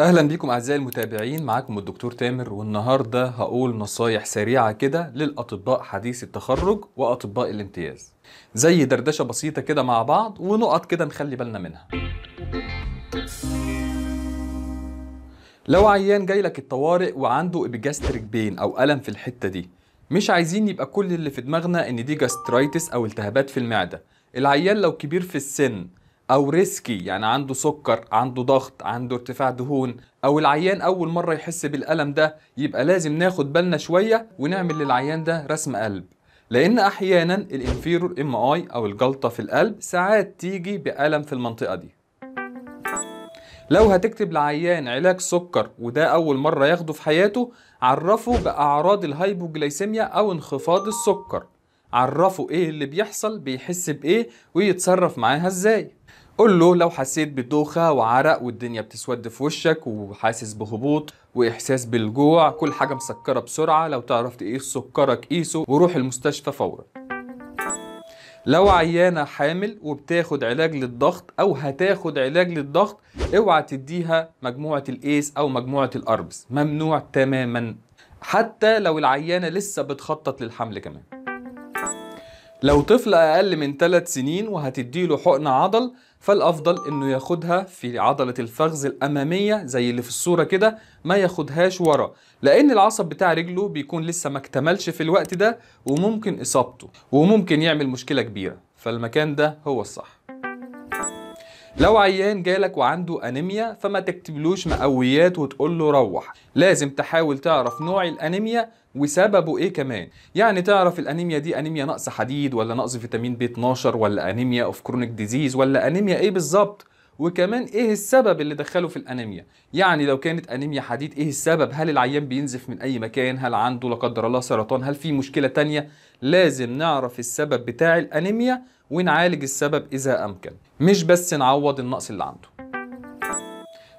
اهلا بيكم اعزائي المتابعين معاكم الدكتور تامر والنهارده هقول نصايح سريعه كده للاطباء حديث التخرج واطباء الامتياز زي دردشه بسيطه كده مع بعض ونقط كده نخلي بالنا منها لو عيان جاي لك الطوارئ وعنده ابيجاستريك بين او الم في الحته دي مش عايزين يبقى كل اللي في دماغنا ان دي جاسترايتس او التهابات في المعده العيان لو كبير في السن او ريسكي يعني عنده سكر عنده ضغط عنده ارتفاع دهون او العيان اول مره يحس بالالم ده يبقى لازم ناخد بالنا شويه ونعمل للعيان ده رسم قلب لان احيانا الانفيرور ام اي او الجلطه في القلب ساعات تيجي بالم في المنطقه دي لو هتكتب لعيان علاج سكر وده أول مرة ياخده في حياته عرفه بأعراض الهايبوجلايسيميا أو انخفاض السكر عرفه إيه اللي بيحصل بيحس بإيه ويتصرف معاها إزاي قل له لو حسيت بدوخة وعرق والدنيا بتسود في وشك وحاسس بهبوط وإحساس بالجوع كل حاجة مسكرة بسرعة لو تعرف تقيس سكرك قيسه وروح المستشفى فورا لو عيانة حامل وبتاخد علاج للضغط أو هتاخد علاج للضغط اوعى تديها مجموعة الإيس أو مجموعة الأربس ممنوع تماما حتى لو العيانة لسه بتخطط للحمل كمان لو طفل أقل من 3 سنين وهتديله حقن عضل فالافضل انه ياخدها في عضله الفخذ الاماميه زي اللي في الصوره كده ما ياخدهاش ورا لان العصب بتاع رجله بيكون لسه ما اكتملش في الوقت ده وممكن اصابته وممكن يعمل مشكله كبيره فالمكان ده هو الصح لو عيان جالك وعنده انيميا فما تكتبلوش مقويات وتقول له روح لازم تحاول تعرف نوع الانيميا وسببه ايه كمان يعني تعرف الانيميا دي انيميا نقص حديد ولا نقص فيتامين بي 12 ولا انيميا اوف كرونيك ديزيز ولا انيميا ايه بالظبط وكمان ايه السبب اللي دخله في الانيميا يعني لو كانت انيميا حديد ايه السبب هل العيان بينزف من اي مكان هل عنده لا قدر الله سرطان هل في مشكله تانية لازم نعرف السبب بتاع الانيميا ونعالج السبب اذا امكن مش بس نعوض النقص اللي عنده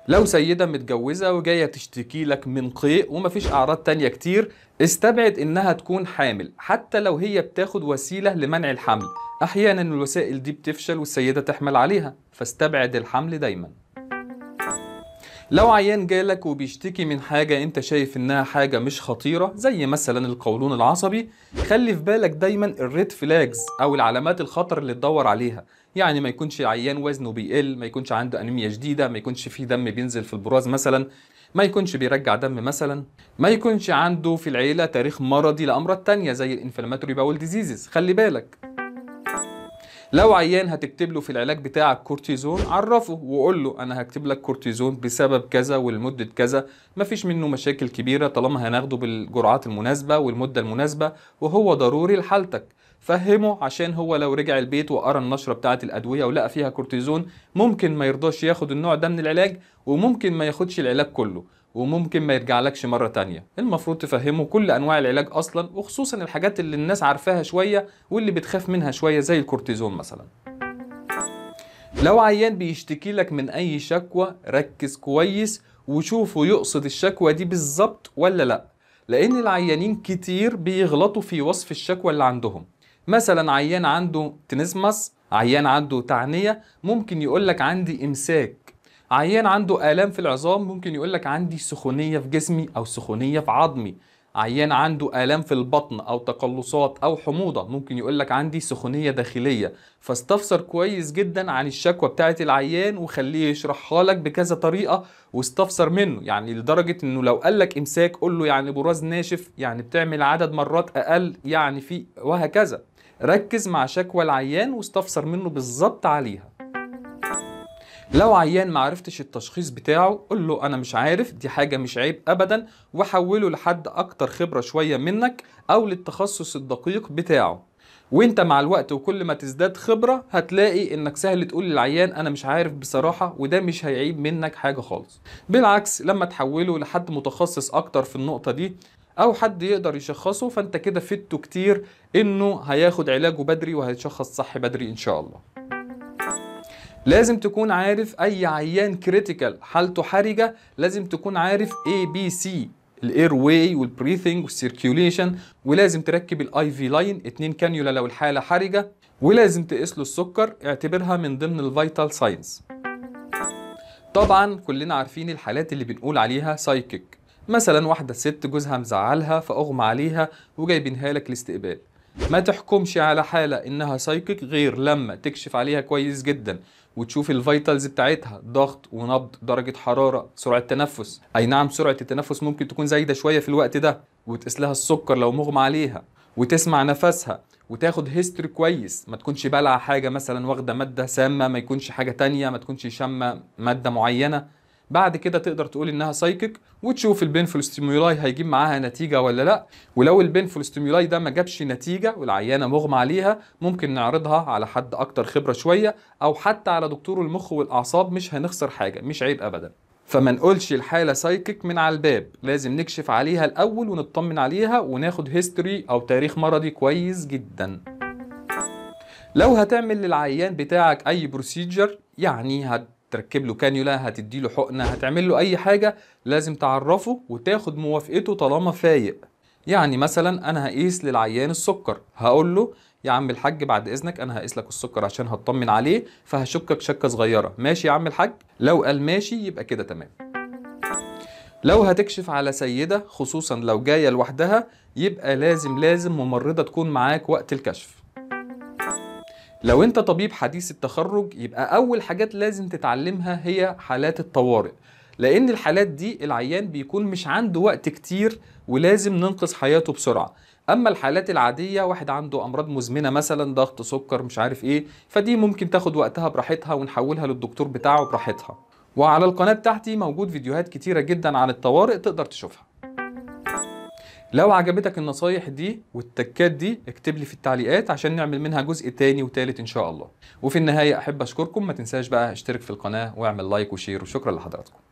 لو سيدة متجوزة وجاية تشتكي لك من قيء ومفيش أعراض تانية كتير استبعد إنها تكون حامل حتى لو هي بتاخد وسيلة لمنع الحمل أحيانا الوسائل دي بتفشل والسيدة تحمل عليها فاستبعد الحمل دايما لو عيان جالك وبيشتكي من حاجة انت شايف انها حاجة مش خطيرة زي مثلا القولون العصبي خلي في بالك دايما الريد فلاجز او العلامات الخطر اللي تدور عليها يعني ما يكونش عيان وزنه بيقل ما يكونش عنده انيميا شديدة ما يكونش فيه دم بينزل في البراز مثلا ما يكونش بيرجع دم مثلا ما يكونش عنده في العيلة تاريخ مرضي لأمراض تانية زي الانفلاماتوري باول ديزيزز خلي بالك لو عيان هتكتب له في العلاج بتاعك كورتيزون عرفه وقول له انا هكتب لك كورتيزون بسبب كذا ولمده كذا مفيش منه مشاكل كبيره طالما هناخده بالجرعات المناسبه والمده المناسبه وهو ضروري لحالتك فهمه عشان هو لو رجع البيت وقرا النشره بتاعه الادويه ولقى فيها كورتيزون ممكن ما يرضاش ياخد النوع ده من العلاج وممكن ما ياخدش العلاج كله وممكن ما يرجعلكش مرة تانية المفروض تفهمه كل أنواع العلاج أصلا وخصوصا الحاجات اللي الناس عارفاها شوية واللي بتخاف منها شوية زي الكورتيزون مثلا لو عيان بيشتكي لك من أي شكوى ركز كويس وشوفه يقصد الشكوى دي بالظبط ولا لأ لأن العيانين كتير بيغلطوا في وصف الشكوى اللي عندهم مثلا عيان عنده تنزمس عيان عنده تعنية ممكن يقولك عندي إمساك عيان عنده آلام في العظام ممكن يقول لك عندي سخونية في جسمي أو سخونية في عظمي عيان عنده آلام في البطن أو تقلصات أو حموضة ممكن يقول لك عندي سخونية داخلية فاستفسر كويس جدا عن الشكوى بتاعة العيان وخليه يشرحها لك بكذا طريقة واستفسر منه يعني لدرجة إنه لو قال لك إمساك قول له يعني براز ناشف يعني بتعمل عدد مرات أقل يعني في وهكذا ركز مع شكوى العيان واستفسر منه بالظبط عليها لو عيان معرفتش التشخيص بتاعه قول له انا مش عارف دي حاجه مش عيب ابدا وحوله لحد اكتر خبره شويه منك او للتخصص الدقيق بتاعه وانت مع الوقت وكل ما تزداد خبره هتلاقي انك سهل تقول للعيان انا مش عارف بصراحه وده مش هيعيب منك حاجه خالص بالعكس لما تحوله لحد متخصص اكتر في النقطه دي او حد يقدر يشخصه فانت كده فدته كتير انه هياخد علاجه بدري وهيتشخص صح بدري ان شاء الله لازم تكون عارف اي عيان كريتيكال حالته حرجه لازم تكون عارف اي بي سي الاير واي والبريثنج والسيركيوليشن ولازم تركب الاي في لاين اتنين كانيولا لو الحاله حرجه ولازم تقيس له السكر اعتبرها من ضمن الفيتال ساينز طبعا كلنا عارفين الحالات اللي بنقول عليها سايكيك مثلا واحده ست جوزها مزعلها فاغمى عليها وجايبينها لك الاستقبال ما تحكمش على حالة إنها سايكيك غير لما تكشف عليها كويس جدا وتشوف الفيتالز بتاعتها ضغط ونبض درجه حراره سرعه تنفس اي نعم سرعه التنفس ممكن تكون زايده شويه في الوقت ده وتقيس لها السكر لو مغمى عليها وتسمع نفسها وتاخد هيستوري كويس ما تكونش بالعه حاجه مثلا واخده ماده سامه ما يكونش حاجه تانية ما تكونش شامه ماده معينه بعد كده تقدر تقول انها سايكيك وتشوف البينفول ستيمولاي هيجيب معاها نتيجه ولا لا ولو البينفول ستيمولاي ده ما جابش نتيجه والعيانه مغمى عليها ممكن نعرضها على حد اكتر خبره شويه او حتى على دكتور المخ والاعصاب مش هنخسر حاجه مش عيب ابدا فما نقولش الحاله سايكيك من على الباب لازم نكشف عليها الاول ونطمن عليها وناخد هيستوري او تاريخ مرضي كويس جدا لو هتعمل للعيان بتاعك اي بروسيجر يعني هت تركب له كانيولا هتدي له حقنه هتعمل له اي حاجه لازم تعرفه وتاخد موافقته طالما فايق يعني مثلا انا هقيس للعيان السكر هقول له يا عم الحاج بعد اذنك انا هقيس لك السكر عشان هطمن عليه فهشكك شكه صغيره ماشي يا عم الحاج لو قال ماشي يبقى كده تمام لو هتكشف على سيده خصوصا لو جايه لوحدها يبقى لازم لازم ممرضه تكون معاك وقت الكشف لو انت طبيب حديث التخرج يبقى اول حاجات لازم تتعلمها هي حالات الطوارئ لان الحالات دي العيان بيكون مش عنده وقت كتير ولازم ننقذ حياته بسرعه اما الحالات العاديه واحد عنده امراض مزمنه مثلا ضغط سكر مش عارف ايه فدي ممكن تاخد وقتها براحتها ونحولها للدكتور بتاعه براحتها وعلى القناه بتاعتي موجود فيديوهات كتيره جدا عن الطوارئ تقدر تشوفها لو عجبتك النصايح دي والتكات دي اكتب لي في التعليقات عشان نعمل منها جزء تاني وتالت ان شاء الله وفي النهايه احب اشكركم ما تنساش بقى اشترك في القناه واعمل لايك وشير وشكرا لحضراتكم